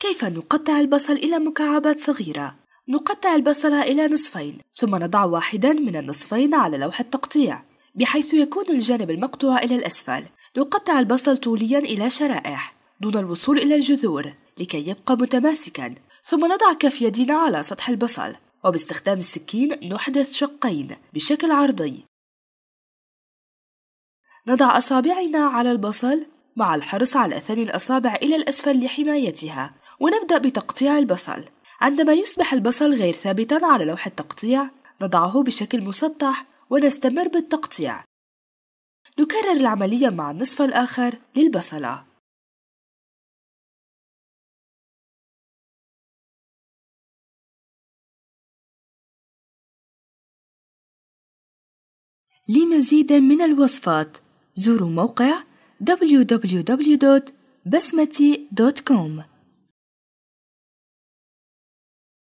كيف نقطع البصل إلى مكعبات صغيرة؟ نقطع البصل إلى نصفين ثم نضع واحدا من النصفين على لوح التقطيع بحيث يكون الجانب المقطوع إلى الأسفل نقطع البصل طوليا إلى شرائح دون الوصول إلى الجذور لكي يبقى متماسكا ثم نضع كف يدينا على سطح البصل وباستخدام السكين نحدث شقين بشكل عرضي نضع أصابعنا على البصل مع الحرص على ثاني الأصابع إلى الأسفل لحمايتها ونبدأ بتقطيع البصل عندما يصبح البصل غير ثابتا على لوح التقطيع نضعه بشكل مسطح ونستمر بالتقطيع نكرر العملية مع النصف الآخر للبصلة لمزيد من الوصفات زوروا موقع www.basmati.com